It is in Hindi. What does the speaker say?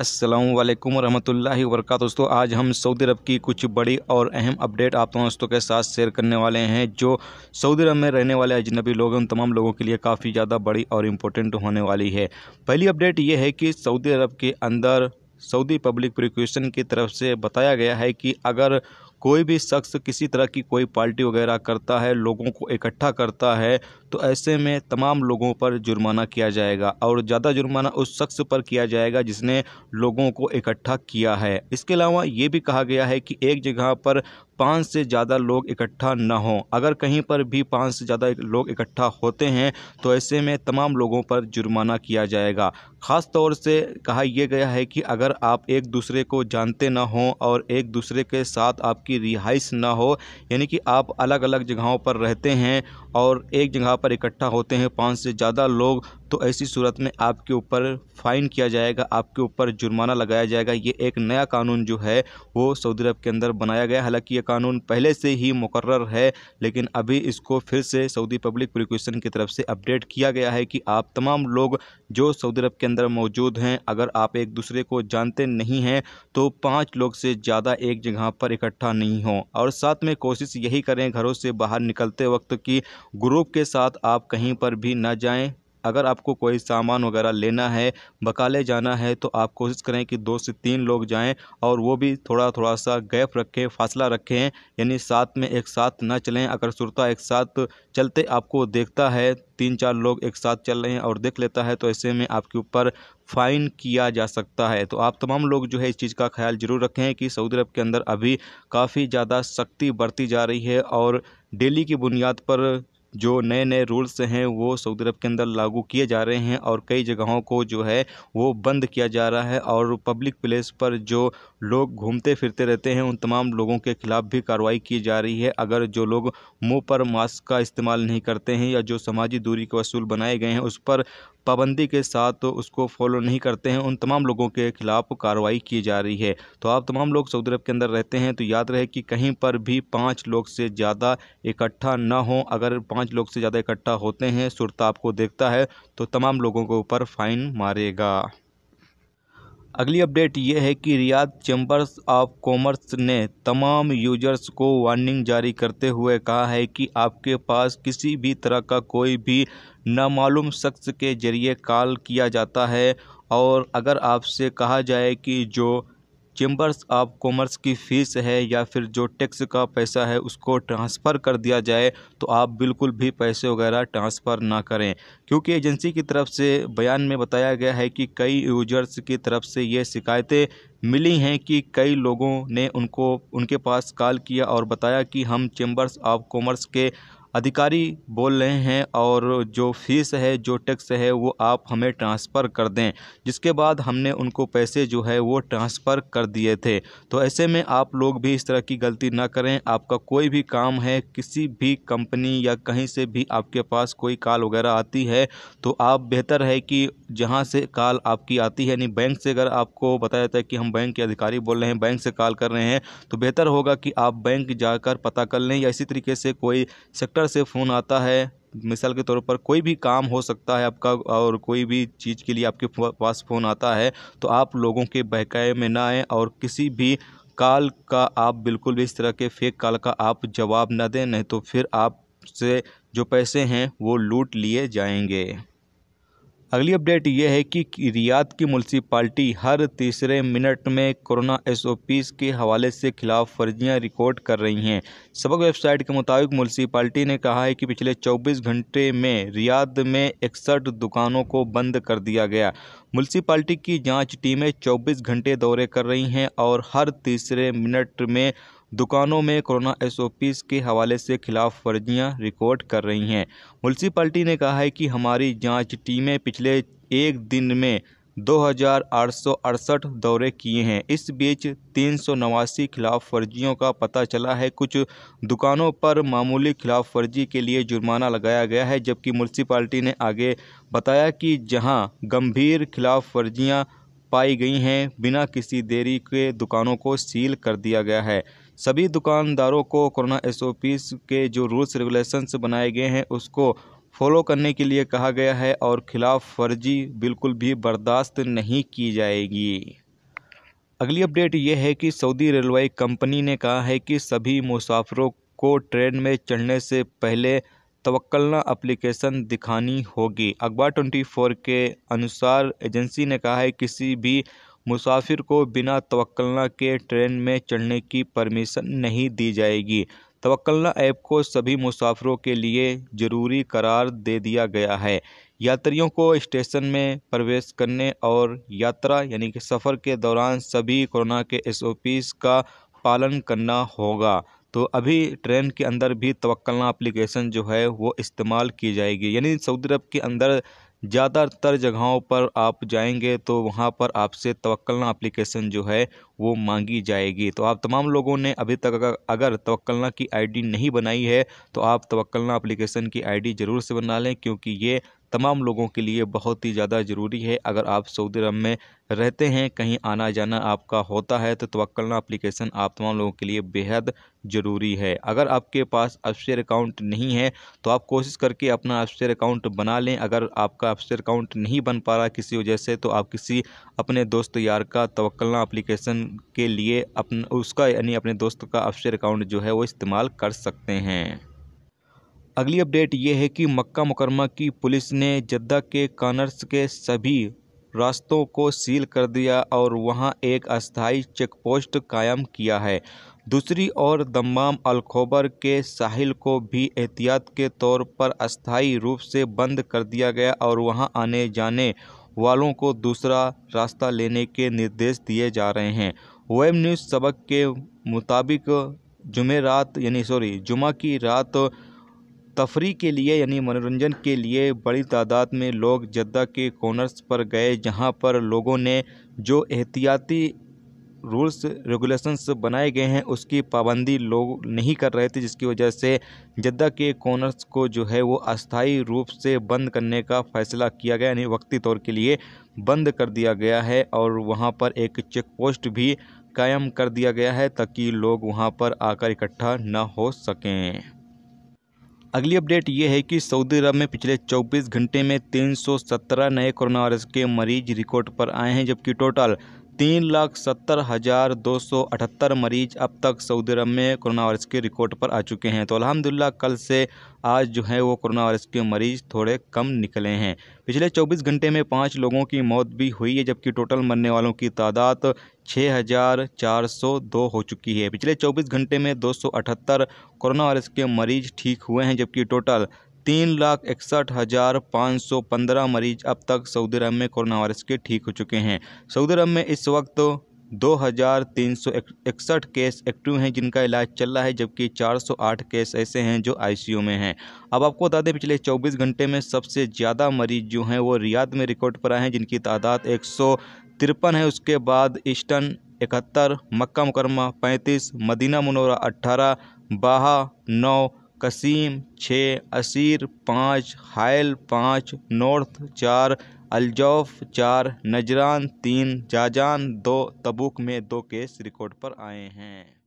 असलम वरहमल वरक दोस्तों आज हम सऊदी अरब की कुछ बड़ी और अहम अपडेट आप तमाम दोस्तों के साथ शेयर करने वाले हैं जो सऊदी अरब में रहने वाले अजनबी लोग उन तमाम लोगों के लिए काफ़ी ज़्यादा बड़ी और इम्पोर्टेंट होने वाली है पहली अपडेट ये है कि सऊदी अरब के अंदर सऊदी पब्लिक प्रिक्यूशन की तरफ से बताया गया है कि अगर कोई भी शख्स किसी तरह की कोई पार्टी वगैरह करता है लोगों को इकट्ठा करता है तो ऐसे में तमाम लोगों पर जुर्माना किया जाएगा और ज़्यादा जुर्माना उस शख्स पर किया जाएगा जिसने लोगों को इकट्ठा किया है इसके अलावा ये भी कहा गया है कि एक जगह पर पाँच से ज़्यादा लोग इकट्ठा ना हों अगर कहीं पर भी पाँच से ज़्यादा लोग इकट्ठा होते हैं तो ऐसे में तमाम लोगों पर जुर्माना किया जाएगा ख़ास तौर से कहा यह गया है कि अगर आप एक दूसरे को जानते ना हों और एक दूसरे के साथ आपकी रिहाइश ना हो यानी कि आप अलग अलग जगहों पर रहते हैं और एक जगह पर इकट्ठा होते हैं पाँच से ज़्यादा लोग तो ऐसी सूरत में आपके ऊपर फ़ाइन किया जाएगा आपके ऊपर जुर्माना लगाया जाएगा ये एक नया कानून जो है वो सऊदी अरब के अंदर बनाया गया हालांकि ये कानून पहले से ही मुकर है लेकिन अभी इसको फिर से सऊदी पब्लिक प्रिक्यूशन की तरफ से अपडेट किया गया है कि आप तमाम लोग जो सऊदी अरब के अंदर मौजूद हैं अगर आप एक दूसरे को जानते नहीं हैं तो पाँच लोग से ज़्यादा एक जगह पर इकट्ठा नहीं हों और साथ में कोशिश यही करें घरों से बाहर निकलते वक्त कि ग्रुप के साथ आप कहीं पर भी ना जाएँ अगर आपको कोई सामान वगैरह लेना है बकाले जाना है तो आप कोशिश करें कि दो से तीन लोग जाएं और वो भी थोड़ा थोड़ा सा गैप रखें फासला रखें यानी साथ में एक साथ ना चलें अगर सुरता एक साथ चलते आपको देखता है तीन चार लोग एक साथ चल रहे हैं और देख लेता है तो ऐसे में आपके ऊपर फ़ाइन किया जा सकता है तो आप तमाम लोग जो है इस चीज़ का ख्याल जरूर रखें कि सऊदी अरब के अंदर अभी काफ़ी ज़्यादा सख्ती बरती जा रही है और डेली की बुनियाद पर जो नए नए रूल्स हैं वो सऊदी अरब के अंदर लागू किए जा रहे हैं और कई जगहों को जो है वो बंद किया जा रहा है और पब्लिक प्लेस पर जो लोग घूमते फिरते रहते हैं उन तमाम लोगों के खिलाफ भी कार्रवाई की जा रही है अगर जो लोग मुंह पर मास्क का इस्तेमाल नहीं करते हैं या जो सामाजिक दूरी के असूल बनाए गए हैं उस पर पाबंदी के साथ तो उसको फॉलो नहीं करते हैं उन तमाम लोगों के खिलाफ कार्रवाई की जा रही है तो आप तमाम लोग सऊदी अरब के अंदर रहते हैं तो याद रहे कि कहीं पर भी पाँच लोग से ज़्यादा इकट्ठा ना हो अगर पाँच लोग से ज़्यादा इकट्ठा होते हैं सुरता आपको देखता है तो तमाम लोगों के ऊपर फ़ाइन मारेगा अगली अपडेट ये है कि रियाद चैम्बर्स ऑफ कॉमर्स ने तमाम यूजर्स को वार्निंग जारी करते हुए कहा है कि आपके पास किसी भी तरह का कोई भी नामालूम शख्स के जरिए कॉल किया जाता है और अगर आपसे कहा जाए कि जो चेंबर्स ऑफ कॉमर्स की फ़ीस है या फिर जो टैक्स का पैसा है उसको ट्रांसफ़र कर दिया जाए तो आप बिल्कुल भी पैसे वगैरह ट्रांसफ़र ना करें क्योंकि एजेंसी की तरफ से बयान में बताया गया है कि कई यूजर्स की तरफ से ये शिकायतें मिली हैं कि कई लोगों ने उनको उनके पास कॉल किया और बताया कि हम चेंबर्स ऑफ कॉमर्स के अधिकारी बोल रहे हैं और जो फ़ीस है जो टैक्स है वो आप हमें ट्रांसफ़र कर दें जिसके बाद हमने उनको पैसे जो है वो ट्रांसफ़र कर दिए थे तो ऐसे में आप लोग भी इस तरह की गलती ना करें आपका कोई भी काम है किसी भी कंपनी या कहीं से भी आपके पास कोई कॉल वगैरह आती है तो आप बेहतर है कि जहाँ से कॉल आपकी आती है यानी बैंक से अगर आपको बताया जाता है कि हम बैंक के अधिकारी बोल रहे हैं बैंक से कॉल कर रहे हैं तो बेहतर होगा कि आप बैंक जाकर पता कर लें या इसी तरीके से कोई सेक्टर कंप्यूटर से फ़ोन आता है मिसाल के तौर पर कोई भी काम हो सकता है आपका और कोई भी चीज़ के लिए आपके पास फ़ोन आता है तो आप लोगों के बहकाए में ना आएँ और किसी भी कॉल का आप बिल्कुल भी इस तरह के फेक कॉल का आप जवाब ना दें नहीं तो फिर आप से जो पैसे हैं वो लूट लिए जाएंगे अगली अपडेट ये है कि रियाद की म्यूनसिपाल्टी हर तीसरे मिनट में कोरोना एसओपीस के हवाले से खिलाफ फर्जियाँ रिकॉर्ड कर रही हैं सबक वेबसाइट के मुताबिक म्यूनसिपाल्टी ने कहा है कि पिछले 24 घंटे में रियाद में इकसठ दुकानों को बंद कर दिया गया म्यूनसिपाल्टी की जाँच टीमें चौबीस घंटे दौरे कर रही हैं और हर तीसरे मिनट में दुकानों में कोरोना एस के हवाले से खिलाफ वर्जियाँ रिकॉर्ड कर रही हैं म्यूनसिपल्टी ने कहा है कि हमारी जाँच टीमें पिछले एक दिन में दो दौरे किए हैं इस बीच तीन सौ नवासी खिलाफ वर्जियों का पता चला है कुछ दुकानों पर मामूली खिलाफ वर्जी के लिए जुर्माना लगाया गया है जबकि म्यूनसिपाल्टी ने आगे बताया कि जहां गंभीर खिलाफ वर्जियाँ पाई गई हैं बिना किसी देरी के दुकानों को सील कर दिया गया है सभी दुकानदारों को कोरोना एसओपीस के जो रूल्स रेगुलेशंस बनाए गए हैं उसको फॉलो करने के लिए कहा गया है और खिलाफ वर्जी बिल्कुल भी बर्दाश्त नहीं की जाएगी अगली अपडेट ये है कि सऊदी रेलवे कंपनी ने कहा है कि सभी मुसाफिरों को ट्रेन में चढ़ने से पहले तवक्लना एप्लीकेशन दिखानी होगी अखबार 24 के अनुसार एजेंसी ने कहा है किसी भी मुसाफिर को बिना तवक्लना के ट्रेन में चढ़ने की परमिशन नहीं दी जाएगी तवक्लना ऐप को सभी मुसाफिरों के लिए ज़रूरी करार दे दिया गया है यात्रियों को स्टेशन में प्रवेश करने और यात्रा यानी कि सफ़र के दौरान सभी कोरोना के एस का पालन करना होगा तो अभी ट्रेन के अंदर भी तवक्लना एप्लीकेशन जो है वो इस्तेमाल की जाएगी यानी सऊदी अरब के अंदर ज़्यादातर जगहों पर आप जाएंगे तो वहाँ पर आपसे तवक्लना अप्लीकेशन जो है वो मांगी जाएगी तो आप तमाम लोगों ने अभी तक अगर, अगर तवक्लना की आईडी नहीं बनाई है तो आप तवक्लना अप्लीकेशन की आईडी ज़रूर से बना लें क्योंकि ये तमाम लोगों के लिए बहुत ही ज़्यादा ज़रूरी है अगर आप सऊदी अरब में रहते हैं कहीं आना जाना आपका होता है तो तवक्लना एप्लीकेशन आप तमाम लोगों के लिए बेहद ज़रूरी है अगर आपके पास अफसर अकाउंट नहीं है तो आप कोशिश करके अपना अफसर अकाउंट बना लें अगर आपका अफसर अकाउंट नहीं बन पा रहा किसी वजह से तो आप किसी अपने दोस्त यार का तवक्लना अप्लीकेशन के लिए अपन उसका यानी अपने दोस्त का अफसर अकाउंट जो है वो इस्तेमाल कर सकते हैं अगली अपडेट ये है कि मक्का मुकरमा की पुलिस ने जद्दा के कानर्स के सभी रास्तों को सील कर दिया और वहां एक अस्थाई चेकपोस्ट कायम किया है दूसरी ओर दमाम अलखोबर के साहिल को भी एहतियात के तौर पर अस्थाई रूप से बंद कर दिया गया और वहां आने जाने वालों को दूसरा रास्ता लेने के निर्देश दिए जा रहे हैं वेब न्यूज़ सबक के मुताबिक जुमेरात यानी सॉरी जुमा की रात तफरी के लिए यानी मनोरंजन के लिए बड़ी तादाद में लोग जद्दा के कॉर्नर्स पर गए जहां पर लोगों ने जो एहतियाती रूल्स रेगुलेशंस बनाए गए हैं उसकी पाबंदी लोग नहीं कर रहे थे जिसकी वजह से जद्दा के कॉर्नर्स को जो है वो अस्थाई रूप से बंद करने का फैसला किया गया यानी वक्ती तौर के लिए बंद कर दिया गया है और वहाँ पर एक चेक पोस्ट भी कायम कर दिया गया है ताकि लोग वहाँ पर आकर इकट्ठा न हो सकें अगली अपडेट ये है कि सऊदी अरब में पिछले 24 घंटे में 317 नए कोरोना वायरस के मरीज रिकॉर्ड पर आए हैं जबकि टोटल तीन लाख सत्तर हज़ार दो सौ अठहत्तर मरीज़ अब तक सऊदी अरब में कोरोना वायरस के रिकॉर्ड पर आ चुके हैं तो अल्हम्दुलिल्लाह कल से आज जो है वो कोरोना वायरस के मरीज़ थोड़े कम निकले हैं पिछले 24 घंटे में पाँच लोगों की मौत भी हुई है जबकि टोटल मरने वालों की तादाद 6,402 हो चुकी है पिछले 24 घंटे में अठहत्तर कोरोना वायरस के मरीज़ ठीक हुए हैं जबकि टोटल तीन लाख इकसठ हज़ार पाँच सौ पंद्रह मरीज अब तक सऊदी अरब में कोरोना वायरस के ठीक हो चुके हैं सऊदी अरब में इस वक्त दो हज़ार तीन सौ इकसठ केस एक्टिव हैं जिनका इलाज चल रहा है जबकि चार सौ आठ केस ऐसे हैं जो आईसीयू में हैं अब आपको बता दें पिछले चौबीस घंटे में सबसे ज़्यादा मरीज जो हैं वो रियाद में रिकॉर्ड पर आए हैं जिनकी तादाद एक तिरपन है उसके बाद ईस्टर्न इकहत्तर मक्का मुकरमा पैंतीस मदीना मनोरा अट्ठारह बाहा नौ कसीम छः असीर पाँच हायल पाँच नॉर्थ चार अलजौफ चार नजरान तीन जाजान दो तबुक में दो केस रिकॉर्ड पर आए हैं